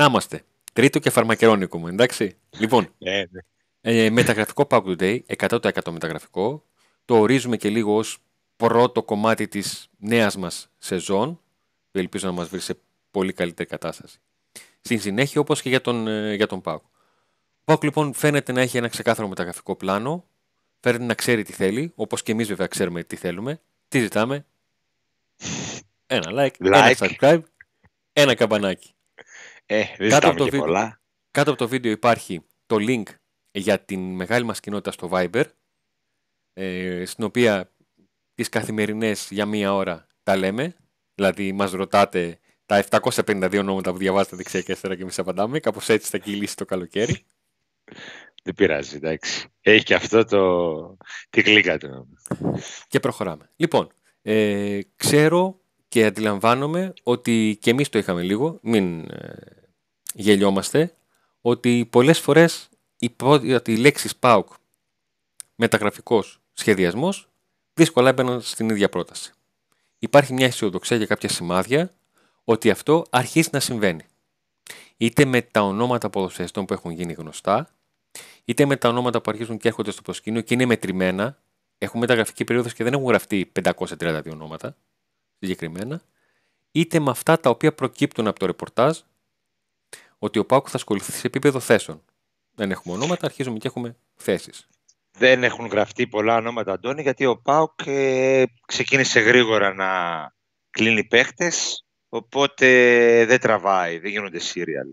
Να είμαστε. Τρίτο και φαρμακερόνικο μου, εντάξει. Λοιπόν, ναι, ναι. ε, μεταγραφικό Pack Today, 100% μεταγραφικό. Το ορίζουμε και λίγο ως πρώτο κομμάτι της νέας μας σεζόν. Ελπίζω να μας βρει σε πολύ καλύτερη κατάσταση. Στην συνέχεια, όπως και για τον, ε, για τον Ο Pack λοιπόν φαίνεται να έχει ένα ξεκάθαρο μεταγραφικό πλάνο. Φαίνεται να ξέρει τι θέλει, όπως και εμείς βέβαια ξέρουμε τι θέλουμε. Τι ζητάμε. Ένα like, like. ένα subscribe, ένα καμπανάκι. Ε, κάτω από, το βίντεο, κάτω το βίντεο υπάρχει το link για την μεγάλη μας κοινότητα στο Viber, ε, στην οποία τις καθημερινές για μία ώρα τα λέμε, δηλαδή μας ρωτάτε τα 752 νόματα που διαβάζετε δεξιά και αριστερά και εμείς απαντάμε, κάπως έτσι θα κυλήσει το καλοκαίρι. Δεν πειράζει, εντάξει. Έχει και αυτό το... τη γλύκα Και προχωράμε. Λοιπόν, ε, ξέρω και αντιλαμβάνομαι ότι και εμείς το είχαμε λίγο, μην ε, γελιόμαστε ότι πολλές φορές οι, λέξεις λέξεις ΠΑΟΚ μεταγραφικός σχεδιασμός δύσκολα έμπαιναν στην ίδια πρόταση. Υπάρχει μια αισιοδοξία για κάποια σημάδια ότι αυτό αρχίζει να συμβαίνει. Είτε με τα ονόματα ποδοσφαιριστών που έχουν γίνει γνωστά, είτε με τα ονόματα που αρχίζουν και έρχονται στο προσκήνιο και είναι μετρημένα. Έχουμε μεταγραφική περίοδος και δεν έχουν γραφτεί 532 ονόματα συγκεκριμένα, είτε με αυτά τα οποία προκύπτουν από το ρεπορτάζ ότι ο Πάουκ θα ασχοληθεί σε επίπεδο θέσεων. Δεν έχουμε ονόματα, αρχίζουμε και έχουμε θέσεις. Δεν έχουν γραφτεί πολλά ονόματα, Αντώνη, γιατί ο Πάουκ ε, ξεκίνησε γρήγορα να κλείνει παίχτες. Οπότε δεν τραβάει, δεν γίνονται σύριαλ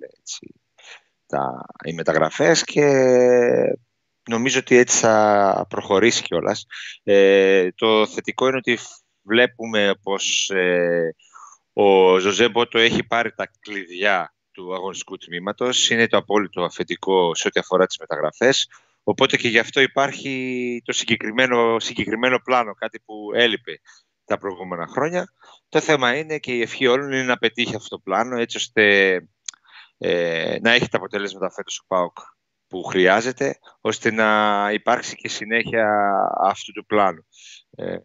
τα, οι μεταγραφές και νομίζω ότι έτσι θα προχωρήσει κιόλας. Ε, το θετικό είναι ότι βλέπουμε πως ε, ο Ζωζέ Μπότο έχει πάρει τα κλειδιά του αγωνιστικού τμήματος, είναι το απόλυτο αφεντικό σε ό,τι αφορά τις μεταγραφές. Οπότε και γι' αυτό υπάρχει το συγκεκριμένο, συγκεκριμένο πλάνο, κάτι που έλειπε τα προηγούμενα χρόνια. Το θέμα είναι και η ευχή όλων είναι να πετύχει αυτό το πλάνο, έτσι ώστε ε, να έχει τα αποτελέσματα φέτος ο ΠΑΟΚ που χρειάζεται, ώστε να υπάρξει και συνέχεια αυτού του πλάνου. Ε,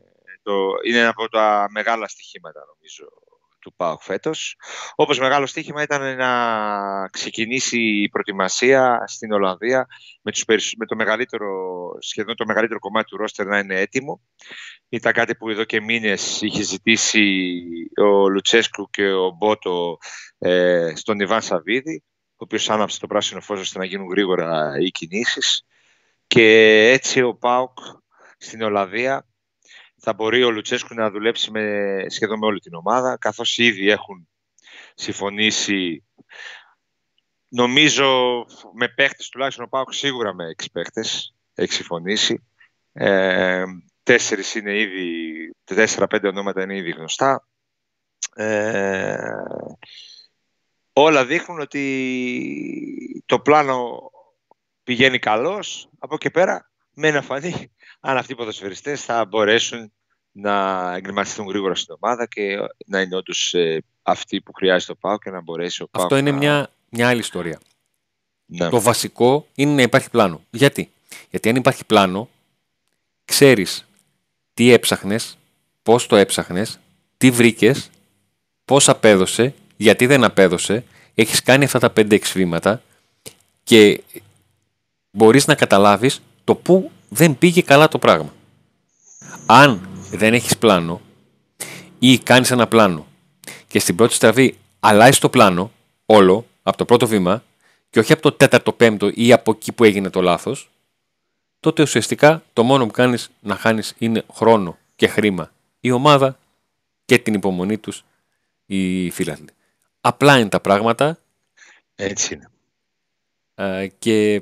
το, είναι ένα από τα μεγάλα στοιχήματα, νομίζω, του ΠΑΟΚ φέτος. Όπως μεγάλο στοίχημα ήταν να ξεκινήσει η προετοιμασία στην Ολλανδία με, με το μεγαλύτερο, σχεδόν το μεγαλύτερο κομμάτι του ρόστερ να είναι έτοιμο. Ήταν κάτι που εδώ και μήνες είχε ζητήσει ο Λουτσέσκου και ο Μπότο ε, στον Ιβάν Σαββίδη, ο οποίος άναψε το πράσινο φως ώστε να γίνουν γρήγορα οι κινήσεις. Και έτσι ο ΠΑΟΚ στην Ολλανδία θα μπορεί ο Λουτσέσκου να δουλέψει σχεδόν με όλη την ομάδα, καθώς ήδη έχουν συμφωνήσει, νομίζω με παίχτες, τουλάχιστον ο Πάοκ σίγουρα με έξι παίχτες, έχει συμφωνήσει. Ε, τέσσερις είναι ήδη, τέσσερα-πέντε ονόματα είναι ήδη γνωστά. Ε, όλα δείχνουν ότι το πλάνο πηγαίνει καλώς. Από και πέρα με να φανεί αν αυτοί οι ποδοσφαιριστές θα μπορέσουν να εγκληματιστούν γρήγορα στην ομάδα και να είναι όντως ε, αυτοί που χρειάζεται το ΠΑΟ και να μπορέσει ο ΠΑΟ Αυτό είναι μια, μια άλλη ιστορία. Ναι. Το βασικό είναι να υπάρχει πλάνο. Γιατί? Γιατί αν υπάρχει πλάνο, ξέρεις τι έψαχνες, πώς το έψαχνες, τι βρήκες, πώς απέδωσε, γιατί δεν απέδωσε, έχεις κάνει αυτά τα 5-6 βήματα και μπορείς να καταλάβεις το που δεν πήγε καλά το πράγμα. Αν δεν έχεις πλάνο ή κάνεις ένα πλάνο και στην πρώτη στραβή αλλάζεις το πλάνο όλο από το πρώτο βήμα και όχι από το τέταρτο πέμπτο ή από εκεί που έγινε το λάθος, τότε ουσιαστικά το μόνο που κάνεις να χάνεις είναι χρόνο και χρήμα η ομάδα και την υπομονή τους οι φίλαθλοι. Απλά είναι τα πράγματα. Έτσι είναι. και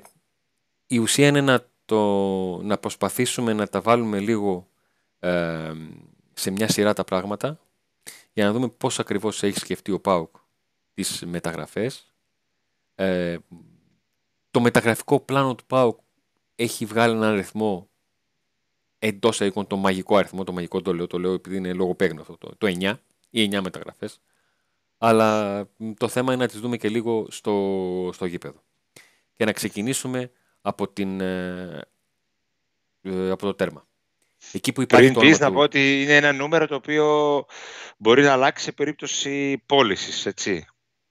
η ουσία είναι να το να προσπαθήσουμε να τα βάλουμε λίγο ε, σε μια σειρά τα πράγματα για να δούμε πώς ακριβώς έχει σκεφτεί ο ΠΑΟΚ τις μεταγραφές. Ε, το μεταγραφικό πλάνο του ΠΑΟΚ έχει βγάλει έναν αριθμό εντός αίκων, το μαγικό αριθμό, το μαγικό το λέω, το λέω επειδή είναι λόγο αυτό, το, το 9 ή 9 μεταγραφές. Αλλά το θέμα είναι να τις δούμε και λίγο στο, στο γήπεδο. Και να ξεκινήσουμε από, την, ε, ε, από το τέρμα. Εκεί που υπάρχει Πριν πεις να πω ότι είναι ένα νούμερο το οποίο μπορεί να αλλάξει σε περίπτωση πώλησης, έτσι.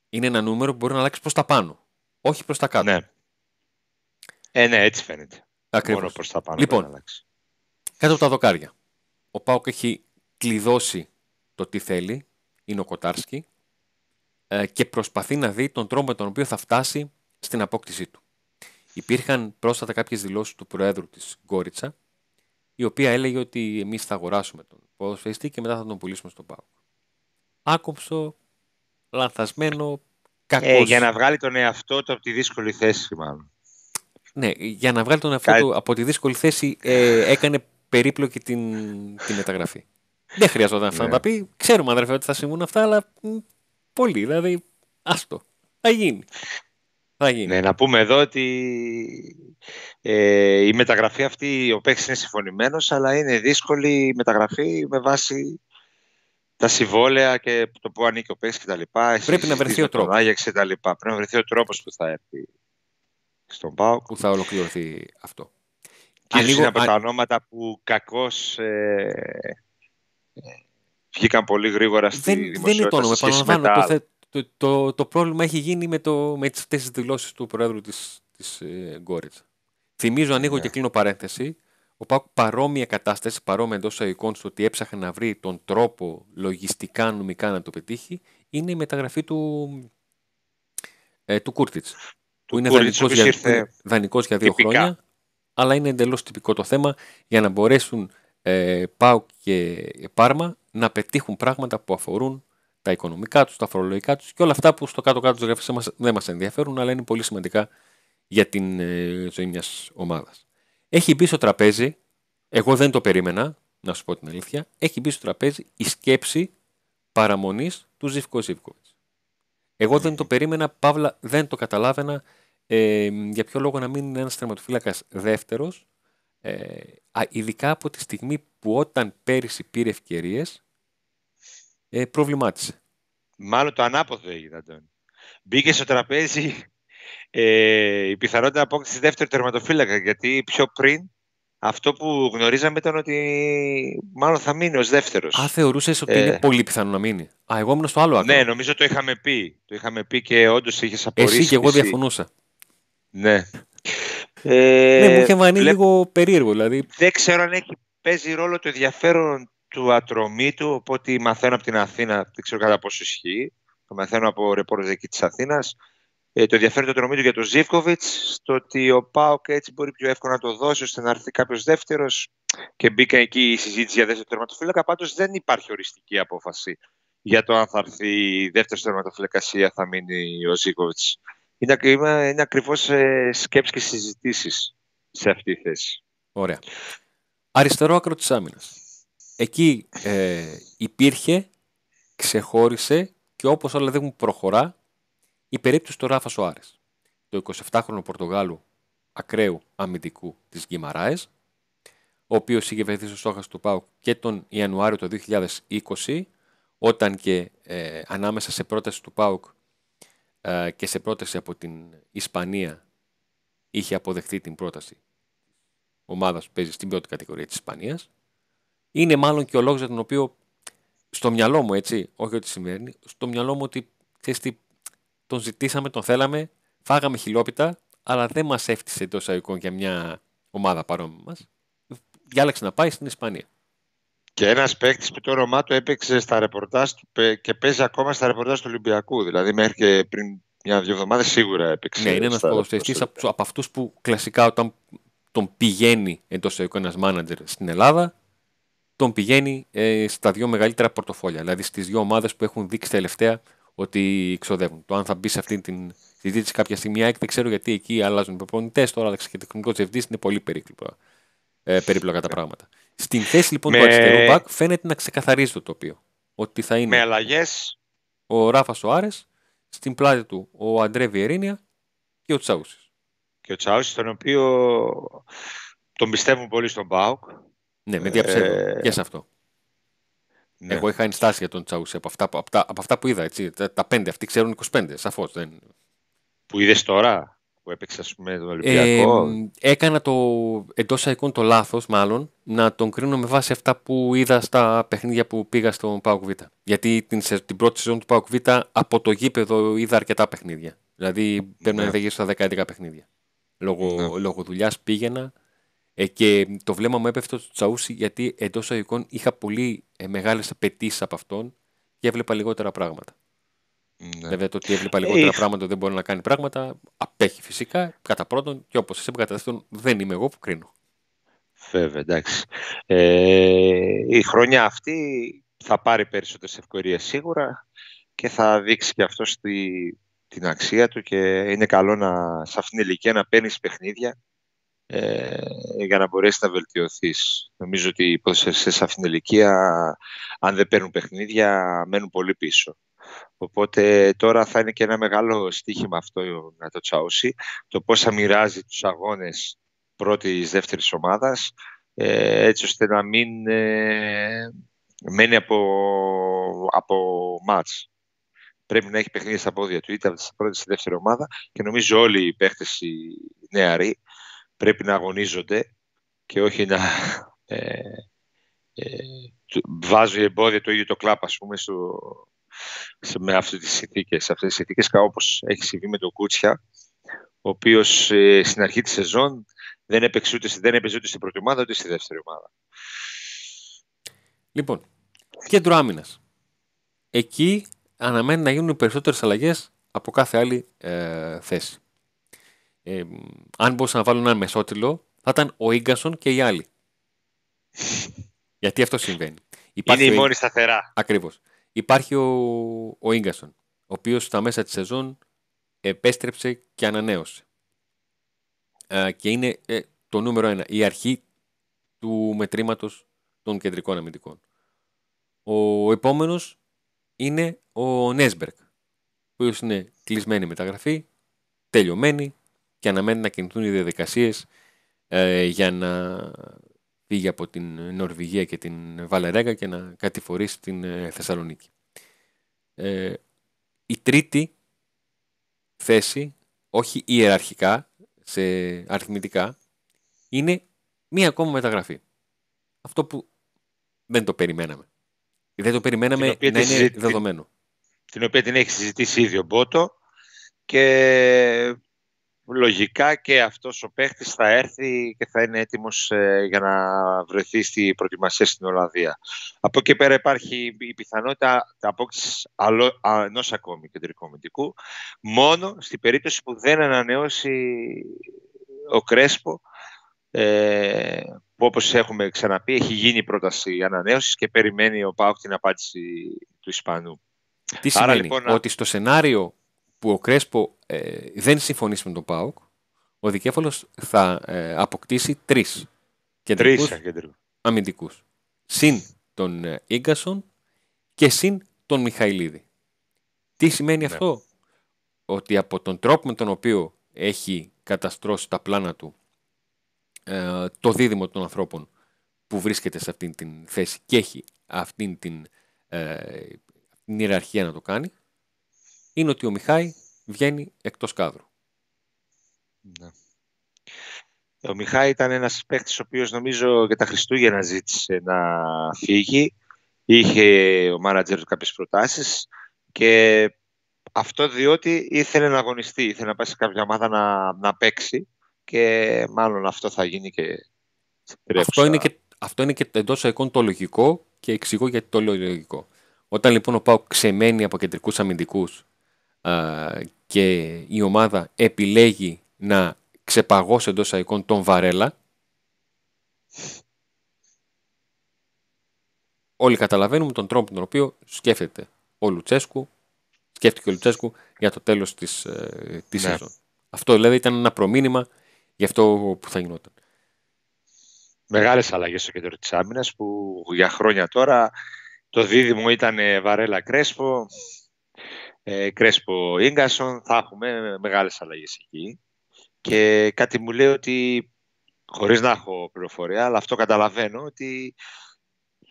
Είναι ένα νούμερο που μπορεί να αλλάξει προς τα πάνω, όχι προς τα κάτω. Ναι, ε, ναι έτσι φαίνεται. Ακριβώς. Μόνο προς τα πάνω λοιπόν, να αλλάξει. κάτω από τα δοκάρια. Ο Πάουκ έχει κλειδώσει το τι θέλει, είναι ο Κοτάρσκι, ε, και προσπαθεί να δει τον τρόπο με τον οποίο θα φτάσει στην απόκτησή του. Υπήρχαν πρόσφατα κάποιες δηλώσεις του Προέδρου της Γκόριτσα, η οποία έλεγε ότι εμείς θα αγοράσουμε τον ποδοσφαιριστή και μετά θα τον πουλήσουμε στον Πάοκ. Άκοψο, λανθασμένο, κακός. Ε, για να βγάλει τον εαυτό του από τη δύσκολη θέση, μάλλον. Ναι, για να βγάλει τον εαυτό του από τη δύσκολη θέση, ε, έκανε περίπλοκη την, την μεταγραφή. Δεν χρειαζόταν αυτά να ναι. τα πει. Ξέρουμε, αδερφέ, ότι θα συμβούν αυτά, αλλά μ, πολύ. Δηλαδή, άστο. Θα γίνει. Ναι, να πούμε εδώ ότι ε, η μεταγραφή αυτή, ο παίκτης είναι συμφωνημένος, αλλά είναι δύσκολη η μεταγραφή με βάση τα συμβόλαια και το που ανήκει ο παίκτης κτλ. Πρέπει να βρεθεί ο τρόπο. Πρέπει να βρεθεί ο τρόπος που θα έρθει στον ΠΑΟΚ. Που θα ολοκληρωθεί αυτό. Και είναι από τα ονόματα που κακώς. Ε, βγήκαν πολύ γρήγορα στη δημοσιότητα. Δεν είναι το όνομα, Το, το, το, το πρόβλημα έχει γίνει με, το, με τις τις δηλώσεις του Προέδρου της της, ε, Θυμίζω, ανοίγω ναι. και κλείνω παρένθεση. Ο Πάκ παρόμοια κατάσταση, παρόμοια εντός εικόνων στο ότι έψαχνε να βρει τον τρόπο λογιστικά, νομικά να το πετύχει, είναι η μεταγραφή του, ε, του Κούρτιτ. Που είναι δανεικός για, για, δύο χρόνια, αλλά είναι εντελώς τυπικό το θέμα για να μπορέσουν ε, Πάουκ και Πάρμα να πετύχουν πράγματα που αφορούν τα οικονομικά τους, τα φορολογικά τους και όλα αυτά που στο κάτω-κάτω της γραφής δεν μας ενδιαφέρουν, αλλά είναι πολύ σημαντικά για την ε, ζωή μιας ομάδας. Έχει μπει στο τραπέζι, εγώ δεν το περίμενα, να σου πω την αλήθεια, έχει μπει στο τραπέζι η σκέψη παραμονής του Ζήφκο Ζήφκοβιτ. Εγώ δεν το ναι. περίμενα, παύλα, δεν το καταλάβαινα ε, για ποιο λόγο να μην είναι ένας τερματοφύλακα δεύτερος, ε, ειδικά από τη στιγμή που όταν πέρυσι πήρε ευκαιρίες, ε, προβλημάτισε. Μάλλον το ανάποδο έγινε, Αντώνη. Μπήκε στο τραπέζι ε, η πιθανότητα απόκτησης δεύτερη τερματοφύλακα, γιατί πιο πριν αυτό που γνωρίζαμε ήταν ότι μάλλον θα μείνει ως δεύτερος. Α, θεωρούσες ότι ε, είναι πολύ πιθανό να μείνει. Α, εγώ ήμουν στο άλλο άκρο. Ναι, νομίζω το είχαμε πει. Το είχαμε πει και όντως είχες απορρίσει. Εσύ και εγώ διαφωνούσα. Ναι. Ε, ναι, μου ε, είχε βανεί λίγο περίεργο. Δηλαδή... Δεν ξέρω αν έχει παίζει ρόλο το ενδιαφέρον του του, οπότε μαθαίνω από την Αθήνα, δεν ξέρω κατά πόσο ισχύει, το μαθαίνω από ρεπόρτερ εκεί της Αθήνας, ε, το ενδιαφέρον του του για τον Ζήφκοβιτ, στο ότι ο Πάοκ έτσι μπορεί πιο εύκολα να το δώσει ώστε να έρθει κάποιος δεύτερος και μπήκα εκεί η συζήτηση για δεύτερο τερματοφύλακα. Πάντως δεν υπάρχει οριστική απόφαση για το αν θα έρθει δεύτερος τερματοφύλακα ή θα μείνει ο Ζίβκοβιτ. Είναι, είναι, είναι ακριβώς ε, σκέψεις και συζητήσεις σε αυτή τη θέση. Ωραία. Αριστερό άκρο της άμυνας εκεί ε, υπήρχε, ξεχώρισε και όπως όλα δεν μου προχωρά η περίπτωση του Ράφα Σοάρες, Το 27 χρονο Πορτογάλου ακραίου αμυντικού της Γκυμαράες, ο οποίος είχε βρεθεί στο στόχο του ΠΑΟΚ και τον Ιανουάριο του 2020, όταν και ε, ανάμεσα σε πρόταση του ΠΑΟΚ ε, και σε πρόταση από την Ισπανία είχε αποδεχτεί την πρόταση ομάδας που παίζει στην πρώτη κατηγορία της Ισπανίας είναι μάλλον και ο λόγος για τον οποίο στο μυαλό μου, έτσι, όχι ότι συμβαίνει, στο μυαλό μου ότι ξέρεις τι, τον ζητήσαμε, τον θέλαμε, φάγαμε χιλόπιτα, αλλά δεν μας έφτιασε εντός αγικών για μια ομάδα παρόμοια μας. Διάλεξε να πάει στην Ισπανία. Και ένας παίκτης που το όνομά του έπαιξε στα ρεπορτάζ και παίζει ακόμα στα ρεπορτάζ του Ολυμπιακού. Δηλαδή, μέχρι και πριν μια-δύο εβδομάδες σίγουρα έπαιξε. Ναι, είναι ένας ποδοσφαιριστή από, αυτούς που κλασικά όταν τον πηγαίνει εντός εικόνα μάνατζερ στην Ελλάδα, τον πηγαίνει ε, στα δύο μεγαλύτερα πορτοφόλια, δηλαδή στις δύο ομάδες που έχουν δείξει τελευταία ότι ξοδεύουν. Το αν θα μπει σε αυτή τη συζήτηση κάποια στιγμή, δεν ξέρω γιατί εκεί αλλάζουν οι προπονητές, τώρα αλλάξει και τεχνικός διευθυντή, είναι πολύ περίπλοκα, ε, περίπλοκα τα πράγματα. Στην θέση λοιπόν με... του αριστερού μπακ φαίνεται να ξεκαθαρίζει το τοπίο. Ότι θα είναι με αλλαγές. ο Ράφα Σοάρες, στην πλάτη του ο Αντρέ Βιερίνια και ο Τσάουσης. Και ο Τσάουσης, τον οποίο τον πιστεύουν πολύ στον Μπάουκ. Ναι, με διαψεύδω. Ε, για σε αυτό. Ναι. Εγώ είχα ενστάσει για τον Τσαούσε από αυτά, από, από αυτά που είδα. Έτσι, τα, τα πέντε αυτοί ξέρουν 25, σαφώς. Δεν... Που είδες τώρα, που έπαιξες, ας πούμε, τον Ολυμπιακό. Ε, έκανα το εντός εικόν το λάθος, μάλλον, να τον κρίνω με βάση αυτά που είδα στα παιχνίδια που πήγα στον Πάοκ Β. Γιατί την, την πρώτη σεζόν του Πάοκ Β από το γήπεδο είδα αρκετά παιχνίδια. Δηλαδή, παίρνω ναι. γύρω στα 10-11 παιχνίδια. Λόγω, ναι. λόγω δουλειάς πήγαινα, ε, και το βλέμμα μου έπεφτε στο Τσαούσι γιατί εντός αγικών είχα πολύ ε, μεγάλες απαιτήσεις από αυτόν και έβλεπα λιγότερα πράγματα. Ναι. Βέβαια το ότι έβλεπα λιγότερα Είχ... πράγματα δεν μπορεί να κάνει πράγματα απέχει φυσικά κατά πρώτον και όπως σας είπα κατά δεύτερον δεν είμαι εγώ που κρίνω. Βέβαια εντάξει. Ε, η χρονιά αυτή θα πάρει περισσότερες ευκαιρίες σίγουρα και θα δείξει και αυτό στη, την αξία του και είναι καλό να, σε αυτήν την ηλικία να παίρνεις παιχνίδια ε, για να μπορέσει να βελτιωθείς. Νομίζω ότι οι σε αυτήν την ηλικία, αν δεν παίρνουν παιχνίδια, μένουν πολύ πίσω. Οπότε τώρα θα είναι και ένα μεγάλο στοίχημα αυτό να το τσαώσει, το πώς θα μοιράζει τους αγώνες πρώτης, δεύτερης ομάδας, ε, έτσι ώστε να μην ε, μένει από, από μάτς. Πρέπει να έχει παιχνίδια στα πόδια του, είτε από τη πρώτη δεύτερη ομάδα και νομίζω όλοι οι παίχτες οι νεαροί πρέπει να αγωνίζονται και όχι να ε, ε, βάζει εμπόδια το ίδιο το κλάπ, ας πούμε, με αυτές τις συνθήκες. Σε αυτές τις συνθήκες, όπως έχει συμβεί με τον Κούτσια, ο οποίος ε, στην αρχή της σεζόν δεν έπαιξε ούτε, δεν έπαιξε ούτε στην πρώτη ομάδα, ούτε στη δεύτερη ομάδα. Λοιπόν, κέντρο άμυνας. Εκεί αναμένει να γίνουν περισσότερες αλλαγές από κάθε άλλη ε, θέση αν μπορούσα να βάλω έναν μεσότυλο, θα ήταν ο γκασον και οι άλλοι. Γιατί αυτό συμβαίνει. Είναι η μόνη σταθερά. Ακριβώς. Υπάρχει ο, ο ο οποίος στα μέσα της σεζόν επέστρεψε και ανανέωσε. και είναι ε, το νούμερο ένα, η αρχή του μετρήματος των κεντρικών αμυντικών. Ο επόμενος είναι ο Νέσμπερκ, ο είναι κλεισμένη μεταγραφή, τελειωμένη, και αναμένει να κινηθούν οι διαδικασίες ε, για να φύγει από την Νορβηγία και την Βαλερέγα και να κατηφορήσει την ε, Θεσσαλονίκη. Ε, η τρίτη θέση, όχι ιεραρχικά, σε αριθμητικά, είναι μία ακόμα μεταγραφή. Αυτό που δεν το περιμέναμε. Δεν το περιμέναμε να είναι δεδομένο. Την οποία την έχει συζητήσει ήδη ο Μπότο και λογικά και αυτός ο παίχτης θα έρθει και θα είναι έτοιμος ε, για να βρεθεί στη προετοιμασία στην Ολλανδία. Από εκεί πέρα υπάρχει η πιθανότητα απόκτησης ενός ακόμη κεντρικού μόνο στην περίπτωση που δεν ανανεώσει ο Κρέσπο, ε, που όπως έχουμε ξαναπεί έχει γίνει πρόταση ανανέωσης και περιμένει ο Πάοκ την απάντηση του Ισπανού. Τι σημαίνει, λοιπόν, ότι στο σενάριο που ο Κρέσπο ε, δεν συμφωνήσει με τον ΠΑΟΚ, ο Δικέφαλος θα ε, αποκτήσει τρεις κεντρικούς τρεις, Συν τον ε, Ίγκασον και συν τον Μιχαηλίδη. Τι σημαίνει ναι. αυτό? Ότι από τον τρόπο με τον οποίο έχει καταστρώσει τα πλάνα του το δίδυμο των ανθρώπων που βρίσκεται σε αυτήν την θέση και έχει αυτήν την, ε, την ιεραρχία να το κάνει, είναι ότι ο Μιχάη βγαίνει εκτός κάδρου. Ναι. Ο Μιχάη ήταν ένας παίκτης ο οποίος νομίζω για τα Χριστούγεννα ζήτησε να φύγει. Είχε ο μάνατζερ του κάποιες προτάσεις και αυτό διότι ήθελε να αγωνιστεί, ήθελε να πάει σε κάποια ομάδα να, να παίξει και μάλλον αυτό θα γίνει και αυτό είναι και, αυτό είναι και εντός εικόν το λογικό και εξηγώ γιατί το λέω λογικό. Όταν λοιπόν ο Πάο ξεμένει από κεντρικούς αμυντικούς και η ομάδα επιλέγει να ξεπαγώσει εντός αϊκών τον Βαρέλα. Όλοι καταλαβαίνουμε τον τρόπο τον οποίο σκέφτεται ο Λουτσέσκου, σκέφτηκε ο Λουτσέσκου για το τέλος της, ε, της ναι. σεζόν. Αυτό δηλαδή ήταν ένα προμήνυμα για αυτό που θα γινόταν. Μεγάλες αλλαγές στο κέντρο της άμυνας που για χρόνια τώρα το δίδυμο ήταν ε, Βαρέλα Κρέσπο, ε, Κρέσπο Ίγκασον, θα έχουμε μεγάλες αλλαγές εκεί. Και κάτι μου λέει ότι, χωρίς να έχω πληροφορία, αλλά αυτό καταλαβαίνω, ότι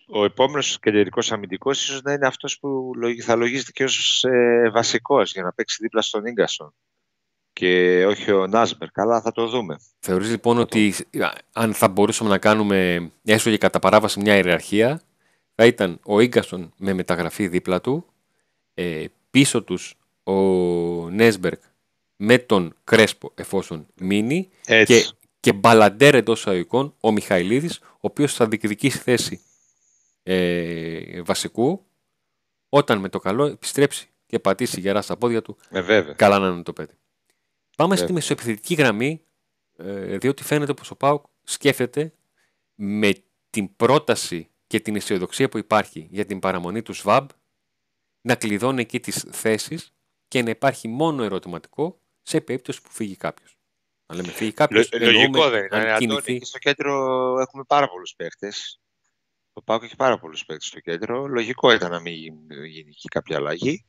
ο επόμενος κεντρικός αμυντικός ίσως να είναι αυτός που θα λογίζεται και ως ε, βασικός για να παίξει δίπλα στον γκασον και όχι ο Νάσμπερ. αλλά θα το δούμε. Θεωρείς λοιπόν ότι αν θα μπορούσαμε να κάνουμε έστω και κατά παράβαση μια ιεραρχία, θα ήταν ο Ίγκασον με μεταγραφή δίπλα του, ε, πίσω τους ο Νέσμπερκ με τον Κρέσπο εφόσον μείνει και, και μπαλαντέρ εντός αγωγικών ο Μιχαηλίδης ο οποίος θα διεκδικήσει θέση ε, βασικού όταν με το καλό επιστρέψει και πατήσει γερά στα πόδια του ε, καλά να είναι το πέντε. Πάμε στη μεσοεπιθετική γραμμή ε, διότι φαίνεται πως ο Πάουκ σκέφτεται με την πρόταση και την αισιοδοξία που υπάρχει για την παραμονή του ΣΒΑΜ να κλειδώνει εκεί τις θέσεις και να υπάρχει μόνο ερωτηματικό σε περίπτωση που φύγει κάποιος. Να λέμε φύγει κάποιος. Λογικό δεν είναι. Αντώνη, στο κέντρο έχουμε πάρα πολλούς παίχτε. Το Πάκος έχει πάρα πολλούς παίχτε στο κέντρο. Λογικό ήταν να μην γίνει εκεί κάποια αλλαγή.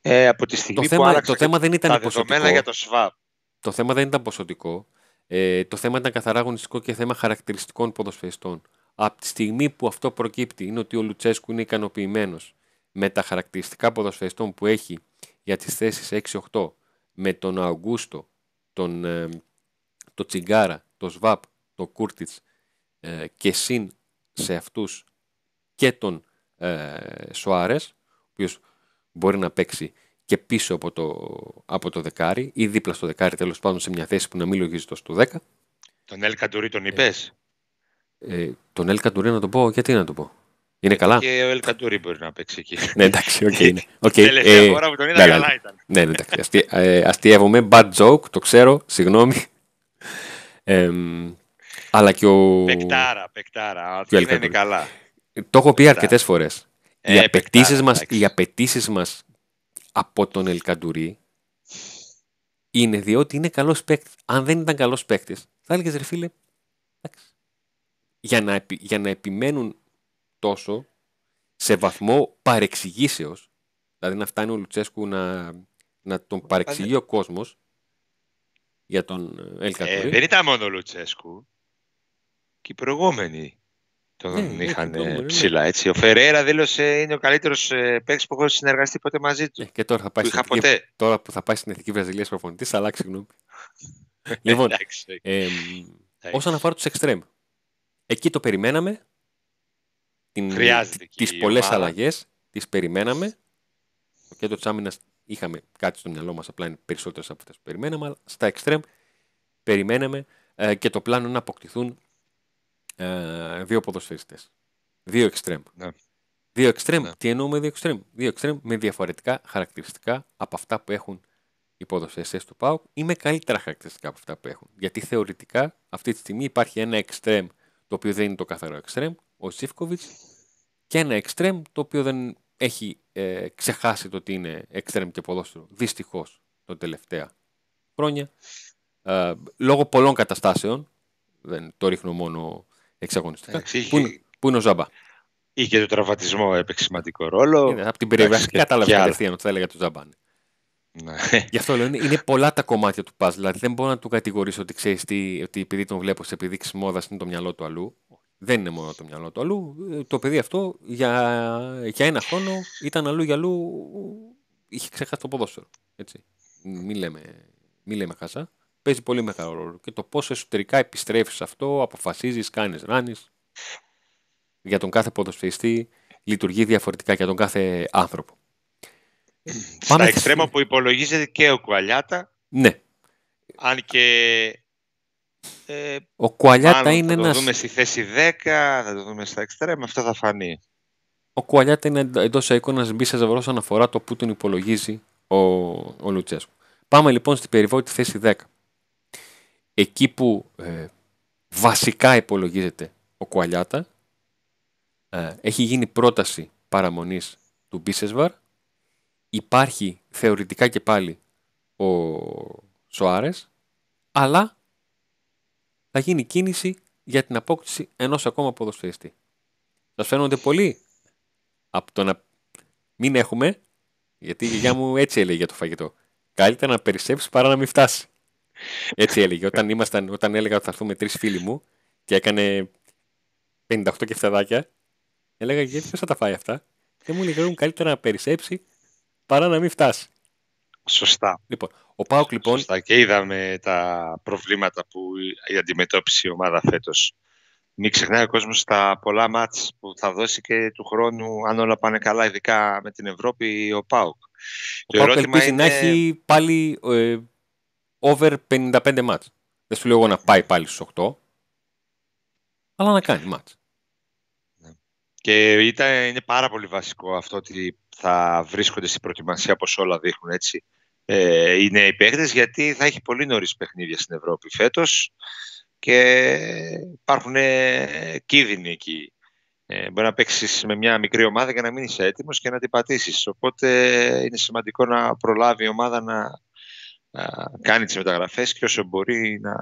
Ε, από τη στιγμή το που θέμα, το θέμα δεν ήταν ποσοτικό. για το ΣΒΑΠ. Το θέμα δεν ήταν ποσοτικό. Ε, το θέμα ήταν καθαρά αγωνιστικό και θέμα χαρακτηριστικών ποδοσφαιριστών. Από τη στιγμή που αυτό προκύπτει είναι ότι ο Λουτσέσκου είναι ικανοποιημένος με τα χαρακτηριστικά ποδοσφαιριστών που έχει για τις θέσεις 6-8 με τον Αουγκούστο, τον, ε, το Τσιγκάρα, το Σβάπ, το Κούρτιτς ε, και συν σε αυτούς και τον ε, Σοάρες, ο οποίος μπορεί να παίξει και πίσω από το, από το δεκάρι ή δίπλα στο δεκάρι τέλος πάντων σε μια θέση που να μην λογίζει το στο 10. Τον Ελ Καντουρί τον ε, είπες. τον Ελ Καντουρί να τον πω, γιατί να το πω. Είναι καλά. Και ο Ελκαντούρη μπορεί να παίξει εκεί. ναι, εντάξει, οκ. Τελευταία ε, φορά που τον είδα, ναι, καλά ναι. ήταν. ναι, ναι εντάξει. Ε, αστείευομαι. Bad joke, το ξέρω. Συγγνώμη. αλλά και ο. Πεκτάρα, πεκτάρα. Αυτό δεν είναι καλά. Το έχω πει αρκετές φορές. Ε, οι απαιτήσεις μας από τον Ελκαντουρί είναι διότι είναι καλός παίκτης. Αν δεν ήταν καλός παίκτης, θα έλεγες ρε φίλε. Για να, για να επιμένουν τόσο σε βαθμό παρεξηγήσεως. δηλαδή να φτάνει ο Λουτσέσκου να, να τον παρεξηγεί ο κόσμος για τον Ελκατορή. Ε, ε δεν ήταν μόνο ο Λουτσέσκου και οι προηγούμενοι τον ναι, ναι, ναι, είχαν ε, ψηλά. Έτσι. Ο Φερέρα δήλωσε είναι ο καλύτερος ε, παίκτης που έχω συνεργαστεί ποτέ μαζί του. και τώρα, θα πάει που τώρα που θα πάει στην Εθνική Βραζιλίας προπονητής, θα αλλάξει γνώμη. λοιπόν, ε, όσον αφορά τους εξτρέμ εκεί το περιμέναμε. Την, Χρειάζεται. Τις πολλέ αλλαγές τις περιμέναμε. Το κέντρο της άμυνας είχαμε κάτι στο μυαλό μας, απλά είναι περισσότερες από αυτές που περιμέναμε. Αλλά στα extreme περιμέναμε ε, και το πλάνο να αποκτηθούν ε, δύο ποδοσφαιριστές. Δύο extreme. Ναι. Δύο extreme. Ναι. Τι εννοούμε δύο extreme. Δύο extreme με διαφορετικά χαρακτηριστικά από αυτά που έχουν οι ποδοσφαιριστές του ΠΑΟΚ ή με καλύτερα χαρακτηριστικά από αυτά που έχουν. Γιατί θεωρητικά αυτή τη στιγμή υπάρχει ένα extreme το οποίο δεν είναι το καθαρό extreme, ο Σίφκοβιτς και ένα εξτρέμ το οποίο δεν έχει ε, ξεχάσει το ότι είναι εξτρέμ και ποδόσφαιρο. Δυστυχώς, τα τελευταία χρόνια. Ε, λόγω πολλών καταστάσεων, δεν το ρίχνω μόνο εξαγωνιστικά, που, είναι, που είναι ο Ζάμπα. Ή και το τραυματισμό έπαιξε σημαντικό ρόλο. Είναι, από την περιγραφή κατάλαβε κατευθείαν ότι θα έλεγα το Ζάμπα. Ναι. Γι' αυτό λέω, είναι, είναι πολλά τα κομμάτια του παζλ Δηλαδή δεν μπορώ να του κατηγορήσω ότι ξέρεις ότι επειδή τον βλέπω σε επιδείξεις μόδας είναι το μυαλό του αλλού. Δεν είναι μόνο το μυαλό του αλλού. Ε, το παιδί αυτό για, για ένα χρόνο ήταν αλλού για αλλού. Είχε ξεχάσει το ποδόσφαιρο. Έτσι. Μην λέμε, λέμε χάσα. Παίζει πολύ μεγάλο ρόλο. Και το πόσο εσωτερικά επιστρέφεις σε αυτό, αποφασίζεις, κάνεις, ράνεις. Για τον κάθε ποδοσφαιριστή λειτουργεί διαφορετικά για τον κάθε άνθρωπο. Στα εξτρέμα που υπολογίζεται και ο Κουαλιάτα. Ναι. Αν και ε, ο Κουαλιάτα είναι ένα. Θα το δούμε στη θέση 10, θα το δούμε στα εξτρέμ, αυτό θα φανεί. Ο Κουαλιάτα είναι εντός εικόνας μπει αναφορά το που τον υπολογίζει ο, ο Λουτσέσκου. Πάμε λοιπόν στην περιβόητη θέση 10. Εκεί που ε, βασικά υπολογίζεται ο Κουαλιάτα, ε, έχει γίνει πρόταση παραμονής του Μπίσεσβαρ, υπάρχει θεωρητικά και πάλι ο Σοάρες, αλλά θα γίνει κίνηση για την απόκτηση ενός ακόμα ποδοσφαιριστή. Σας φαίνονται πολύ από το να μην έχουμε, γιατί η γιαγιά μου έτσι έλεγε για το φαγητό. Καλύτερα να περισσέψεις παρά να μην φτάσεις. Έτσι έλεγε. Όταν, ήμασταν, όταν έλεγα ότι θα έρθουμε τρεις φίλοι μου και έκανε 58 κεφτεδάκια, έλεγα γιατί ποιος θα τα φάει αυτά. Και μου λέγανε καλύτερα να περισσέψει παρά να μην φτάσεις. Σωστά. Λοιπόν, ο λοιπόν. Σωστά και είδαμε τα προβλήματα που η αντιμετώπιση η ομάδα φέτος. Μην ξεχνάει ο κόσμος τα πολλά μάτ που θα δώσει και του χρόνου, αν όλα πάνε καλά, ειδικά με την Ευρώπη, ο Πάουκ. Ο Πάουκ ελπίζει είναι... να έχει πάλι ε, over 55 μάτ. Δεν σου λέω εγώ να πάει πάλι στους 8, αλλά να κάνει μάτ. Ναι. Και ήταν, είναι πάρα πολύ βασικό αυτό ότι θα βρίσκονται στην προετοιμασία όπως όλα δείχνουν έτσι ε, οι νέοι γιατί θα έχει πολύ νωρίς παιχνίδια στην Ευρώπη φέτος και υπάρχουν ε, κίνδυνοι εκεί. Ε, μπορεί να παίξεις με μια μικρή ομάδα και να μην είσαι έτοιμος και να την πατήσεις. Οπότε είναι σημαντικό να προλάβει η ομάδα να, να κάνει τις μεταγραφές και όσο μπορεί να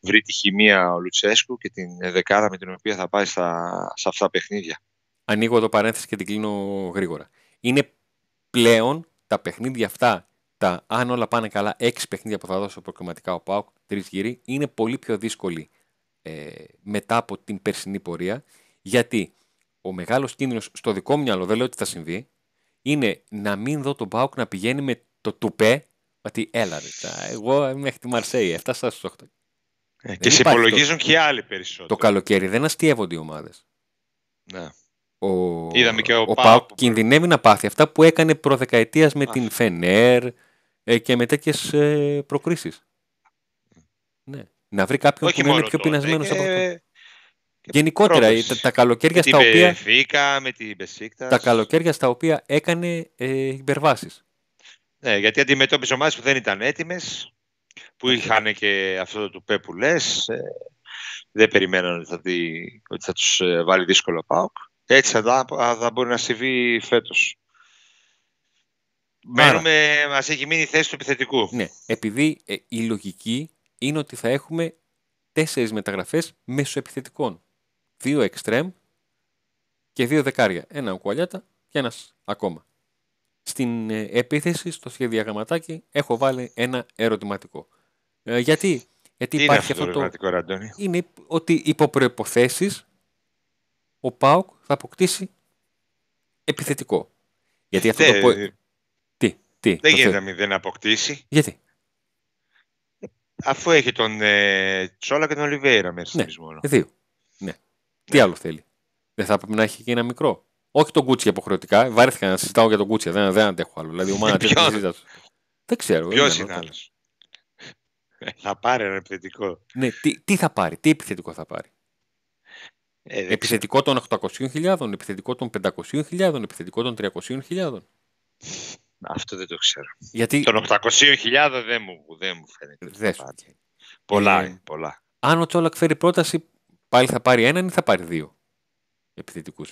βρει τη χημεία ο Λουτσέσκου και την δεκάδα με την οποία θα πάει στα, σε αυτά τα παιχνίδια. Ανοίγω το παρένθεση και την κλείνω γρήγορα. Είναι πλέον τα παιχνίδια αυτά αν όλα πάνε καλά, έξι παιχνίδια που θα δώσω προκριματικά ο Πάουκ, τρεις γύρι, είναι πολύ πιο δύσκολη ε, μετά από την περσινή πορεία. Γιατί ο μεγάλος κίνδυνος στο δικό μου μυαλό, δεν λέω ότι θα συμβεί, είναι να μην δω τον Πάουκ να πηγαίνει με το τουπέ ότι έλα ρε, εγώ μέχρι τη Μαρσέη, έφτασα στους 8. Ε, και σε υπολογίζουν και άλλοι περισσότερο. Το καλοκαίρι δεν αστείευονται οι ομάδες. Ναι. Ο, Είδαμε και ο, ο Πάουκ κινδυνεύει να πάθει αυτά που έκανε προδεκαετίας με την Φενέρ, ε, και με τέτοιες ε, προκρίσεις. Ναι. Να βρει κάποιον που είναι πιο πεινασμένος ναι, από αυτό. Γενικότερα, τα, τα, καλοκαίρια στα οποία. με την τα καλοκαίρια στα οποία έκανε ε, υπερβάσεις. Ναι, γιατί αντιμετώπισε ομάδες που δεν ήταν έτοιμες, που ναι. είχαν και αυτό το τουπέ που λες. Ε, δεν περιμέναν ότι θα, θα τους ε, βάλει δύσκολο πάω Έτσι θα, θα μπορεί να συμβεί φέτος. Μένουμε, Άρα. μας έχει μείνει η θέση του επιθετικού. Ναι, επειδή ε, η λογική είναι ότι θα έχουμε τέσσερις μεταγραφές επιθετικών. Δύο εξτρέμ και δύο δεκάρια. Ένα οκουαλιάτα και ένας ακόμα. Στην ε, επίθεση, στο σχεδιαγραμματάκι, έχω βάλει ένα ερωτηματικό. Ε, γιατί, γιατί υπάρχει αυτό, το... Είναι ότι υπό προϋποθέσεις ο ΠΑΟΚ θα αποκτήσει επιθετικό. Γιατί αυτό ναι, το, τι, δεν γίνεται να μην δεν αποκτήσει. Γιατί. Αφού έχει τον ε, Τσόλα και τον Ολιβέηρα μέσα ναι, μόνο. Δύο. Ναι. Τι ναι. άλλο θέλει. Δεν θα πρέπει να έχει και ένα μικρό. Όχι τον Κούτσι υποχρεωτικά. Βάρεθηκα να συζητάω για τον Κούτσια. Δεν, δεν αντέχω άλλο. Δηλαδή, ο δεν Δεν ξέρω. Ποιο είναι άλλος. Ε, θα πάρει ένα επιθετικό. Ναι, τι, τι θα πάρει, τι επιθετικό θα πάρει. Ε, επιθετικό των 800.000, επιθετικό των 500.000, επιθετικό των 300.000. Αυτό δεν το ξέρω. Γιατί... Των 800.000 δεν μου, δεν μου φαίνεται. Δεν φαίνεται. Πολλά, ε, πολλά. Αν ο Τσόλακ φέρει πρόταση, πάλι θα πάρει έναν ή θα πάρει δύο επιθετικούς.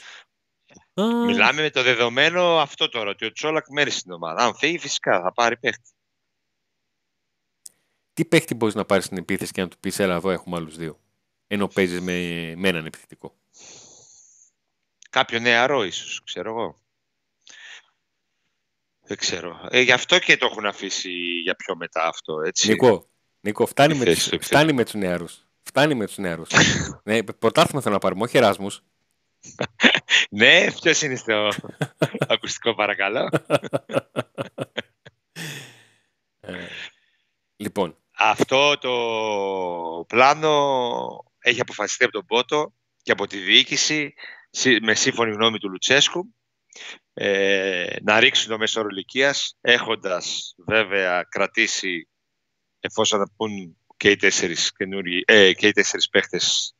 Μιλάμε με το δεδομένο αυτό τώρα, ότι ο Τσόλακ μέρει στην ομάδα. Αν φύγει, φυσικά θα πάρει παίχτη. Τι παίχτη μπορείς να πάρεις στην επίθεση και να του πεις: Ελά, εδώ έχουμε άλλους δύο. Ενώ παίζεις με, με έναν επιθετικό. Κάποιο νεαρό, ίσως, ξέρω εγώ. Δεν ξέρω. Ε, γι' αυτό και το έχουν αφήσει για πιο μετά αυτό, έτσι. Νικό, Νίκο φτάνει, με, τους, φτάνει με τους νεαρούς. Φτάνει με τους νεαρούς. ναι, πρωτάθλημα θέλω να πάρουμε, όχι Εράσμους. ναι, ποιος είναι στο ακουστικό παρακαλώ. Ε, λοιπόν. Αυτό το πλάνο έχει αποφασιστεί από τον Πότο και από τη διοίκηση με σύμφωνη γνώμη του Λουτσέσκου ε, να ρίξουν το μέσο έχοντας βέβαια κρατήσει, εφόσον πούν και οι τέσσερις, ε, και οι τέσσερις παίχτες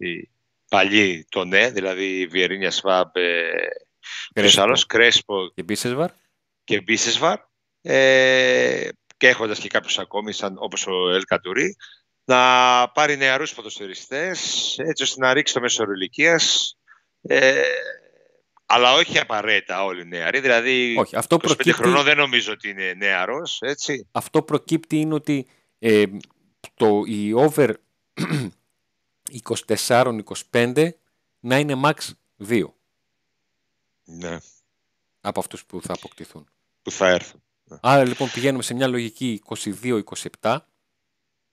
παλιοί το ναι, δηλαδή Βιερίνια Σβάμπ, ε, Κρέσπο. και Μπίσεσβαρ. Και Μπίσεσβαρ. Ε, και έχοντας και κάποιους ακόμη, σαν όπως ο Ελκατουρί, να πάρει νεαρούς ποδοσφαιριστές, έτσι ώστε να ρίξει το μέσο ε, αλλά όχι απαραίτητα όλοι νεαροί. Δηλαδή, όχι, αυτό 25 προκύπτει... χρονών δεν νομίζω ότι είναι νεαρός, Αυτό προκύπτει είναι ότι ε, το, η over 24-25 να είναι max 2. Ναι. Από αυτούς που θα αποκτηθούν. Που θα έρθουν. Ναι. Άρα λοιπόν πηγαίνουμε σε μια λογική 22-27,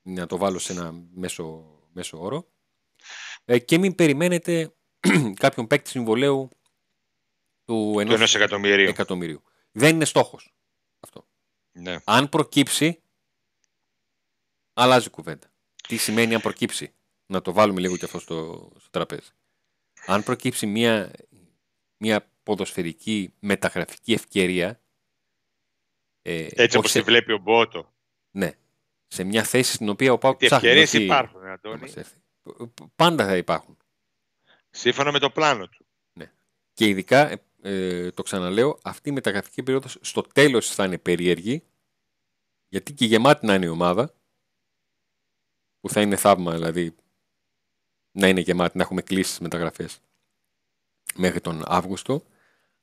να το βάλω σε ένα μέσο, μέσο όρο, ε, και μην περιμένετε κάποιον παίκτη συμβολέου του ενό εκατομμυρίου. εκατομμυρίου. Δεν είναι στόχος αυτό. Ναι. Αν προκύψει, αλλάζει κουβέντα. Τι σημαίνει αν προκύψει, να το βάλουμε λίγο και αυτό στο, τραπέζι. Αν προκύψει μια, μια ποδοσφαιρική μεταγραφική ευκαιρία. Ε, Έτσι όπως τη βλέπει ο Μπότο. Ναι. Σε μια θέση στην οποία ο Πάουκ ψάχνει. Ευκαιρίε υπάρχουν, Αντώνη. Πάντα θα υπάρχουν. Σύμφωνα με το πλάνο του. Ναι. Και ειδικά ε, ε, το ξαναλέω, αυτή η μεταγραφική περίοδος στο τέλος θα είναι περίεργη, γιατί και γεμάτη να είναι η ομάδα, που θα είναι θαύμα δηλαδή να είναι γεμάτη, να έχουμε κλείσει τις μεταγραφές μέχρι τον Αύγουστο,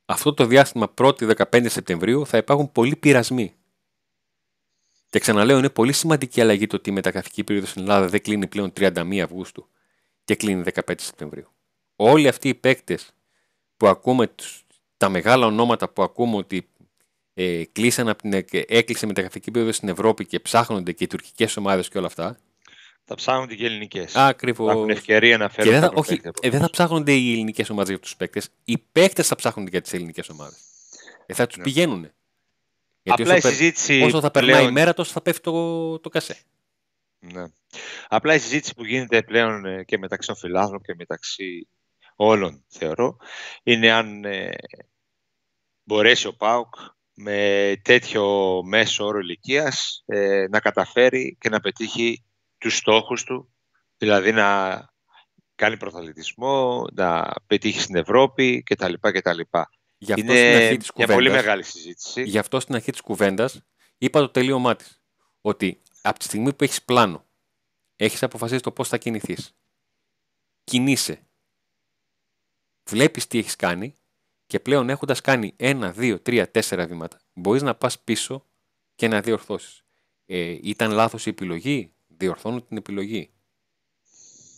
αυτό το διάστημα 1η-15 Σεπτεμβρίου θα υπάρχουν πολλοί πειρασμοί. Και ξαναλέω, είναι πολύ σημαντική αλλαγή το ότι η μεταγραφική περίοδος στην Ελλάδα δεν κλείνει πλέον 31 Αυγούστου και κλείνει 15 Σεπτεμβρίου. Όλοι αυτοί οι παίκτες που ακούμε τους, τα μεγάλα ονόματα που ακούμε ότι ε, κλείσαν την, έκλεισε μεταγραφική περίοδος στην Ευρώπη και ψάχνονται και οι τουρκικές ομάδες και όλα αυτά. Θα ψάχνονται και οι ελληνικές. Ακριβώς. Έχουν ευκαιρία να φέρουν. Και δεν θα, όχι, ε, δεν θα ψάχνονται οι ελληνικές ομάδες για τους παίκτες. Οι παίκτες θα ψάχνονται για τις ελληνικές ομάδες. Ε, θα τους ναι. πηγαίνουν. Γιατί Απλά όσο, όσο θα περνάει πλέον... η μέρα, τόσο θα πέφτει το, το κασέ. Ναι. Απλά η συζήτηση που γίνεται πλέον ε, και μεταξύ των φιλάθρων και μεταξύ όλων θεωρώ, είναι αν ε, μπορέσει ο ΠΑΟΚ με τέτοιο μέσο όρο ηλικίας ε, να καταφέρει και να πετύχει τους στόχους του, δηλαδή να κάνει προθαλητισμό, να πετύχει στην Ευρώπη κτλ. κτλ. Γι αυτό είναι στην αρχή της μια πολύ μεγάλη συζήτηση. Γι' αυτό στην αρχή της κουβέντας είπα το τελείωμά της. Ότι από τη στιγμή που έχεις πλάνο, έχεις αποφασίσει το πώς θα κινηθείς. κινείσαι, βλέπεις τι έχεις κάνει και πλέον έχοντας κάνει ένα, δύο, τρία, τέσσερα βήματα, μπορείς να πας πίσω και να διορθώσεις. Ε, ήταν λάθος η επιλογή, διορθώνω την επιλογή.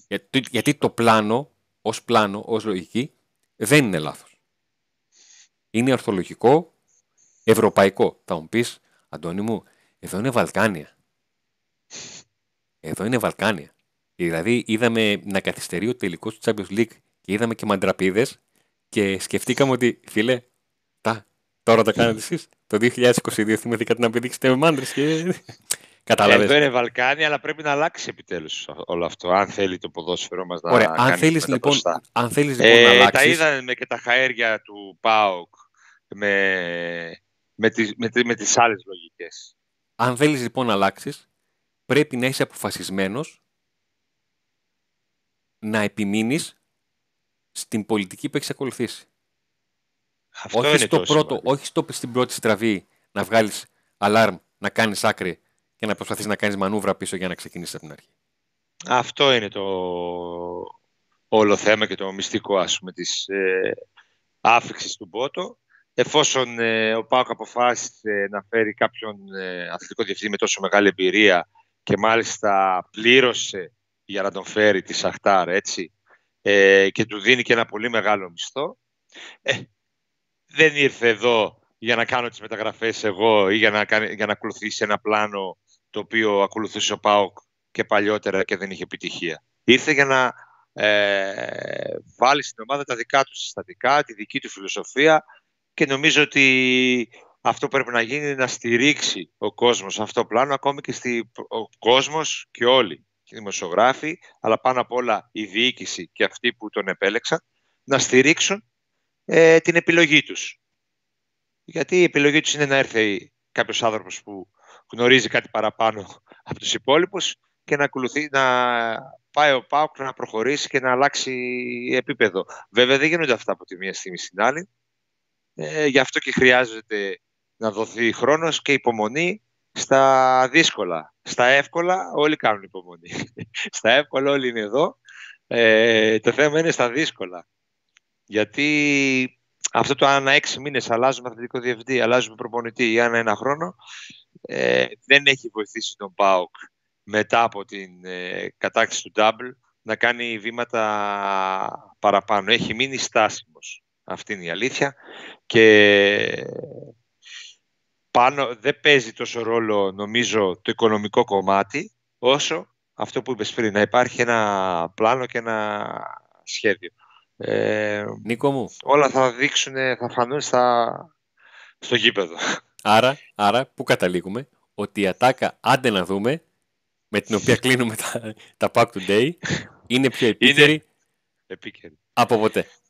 Γιατί, γιατί το πλάνο, ως πλάνο, ως λογική, δεν είναι λάθος. Είναι ορθολογικό, ευρωπαϊκό. Θα μου πεις, Αντώνη μου, εδώ είναι Βαλκάνια. Εδώ είναι Βαλκάνια. Δηλαδή, είδαμε να καθυστερεί ο τελικός του Champions League και είδαμε και μαντραπίδες και σκεφτήκαμε ότι, φίλε, τα, τώρα τα κάνετε ναι. εσείς. Το 2022 κάτι να πηδήξετε με μάντρες και. Κατάλαβες. Εδώ είναι Βαλκάνια, αλλά πρέπει να αλλάξει επιτέλους όλο αυτό. Αν θέλει το ποδόσφαιρό μας να Ωραία, αν θέλει λοιπόν, αν θέλεις, λοιπόν, ε, να αλλάξει. Τα είδαμε και τα χαέρια του ΠΑΟΚ με, με, τις, με, με τις λογικές. Αν θέλεις λοιπόν να αλλάξεις, πρέπει να είσαι αποφασισμένος να επιμεινεί στην πολιτική που έχει ακολουθήσει. Αυτό όχι, είναι στο το πρώτο, σημαντικό. όχι στο, στην πρώτη στραβή να βγάλεις αλάρμ, να κάνεις άκρη και να προσπαθείς να κάνεις μανούβρα πίσω για να ξεκινήσεις από την αρχή. Αυτό είναι το όλο θέμα και το μυστικό ας πούμε της ε, άφηξης του Μπότο. Εφόσον ε, ο Πάοκ αποφάσισε να φέρει κάποιον ε, αθλητικό διευθυντή με τόσο μεγάλη εμπειρία και μάλιστα πλήρωσε για να τον φέρει τη Σαχτάρ, έτσι, ε, και του δίνει και ένα πολύ μεγάλο μισθό. Ε, δεν ήρθε εδώ για να κάνω τις μεταγραφές εγώ ή για να, για να ακολουθήσει ένα πλάνο το οποίο ακολουθούσε ο ΠΑΟΚ και παλιότερα και δεν είχε επιτυχία. Ήρθε για να ε, βάλει στην ομάδα τα δικά του συστατικά, τη δική του φιλοσοφία και νομίζω ότι αυτό πρέπει να γίνει να στηρίξει ο κόσμος αυτό το πλάνο, ακόμη και ο κόσμος και όλοι οι δημοσιογράφοι, αλλά πάνω απ' όλα η διοίκηση και αυτοί που τον επέλεξαν, να στηρίξουν ε, την επιλογή τους. Γιατί η επιλογή τους είναι να έρθει κάποιος άνθρωπος που γνωρίζει κάτι παραπάνω από τους υπόλοιπους και να, να πάει ο ΠΑΟΚ να προχωρήσει και να αλλάξει επίπεδο. Βέβαια δεν γίνονται αυτά από τη μία στιγμή στην άλλη. Ε, γι' αυτό και χρειάζεται να δοθεί χρόνος και υπομονή στα δύσκολα. Στα εύκολα όλοι κάνουν υπομονή. στα εύκολα όλοι είναι εδώ. Ε, το θέμα είναι στα δύσκολα. Γιατί αυτό το ανά έξι μήνες αλλάζουμε αθλητικό διευθυντή, αλλάζουμε προπονητή ή ανά ένα χρόνο, ε, δεν έχει βοηθήσει τον ΠΑΟΚ μετά από την ε, κατάκτηση του double να κάνει βήματα παραπάνω. Έχει μείνει στάσιμος. Αυτή είναι η αλήθεια. Και πάνω, δεν παίζει τόσο ρόλο νομίζω το οικονομικό κομμάτι όσο αυτό που είπες πριν, να υπάρχει ένα πλάνο και ένα σχέδιο. Ε, Νίκο μου. Όλα θα δείξουν, θα φανούν στο γήπεδο. Άρα, άρα, πού καταλήγουμε, ότι η ατάκα, άντε να δούμε, με την οποία κλείνουμε τα, τα Pack Today, είναι πιο επίκαιρη, επίκαιρη. από ποτέ.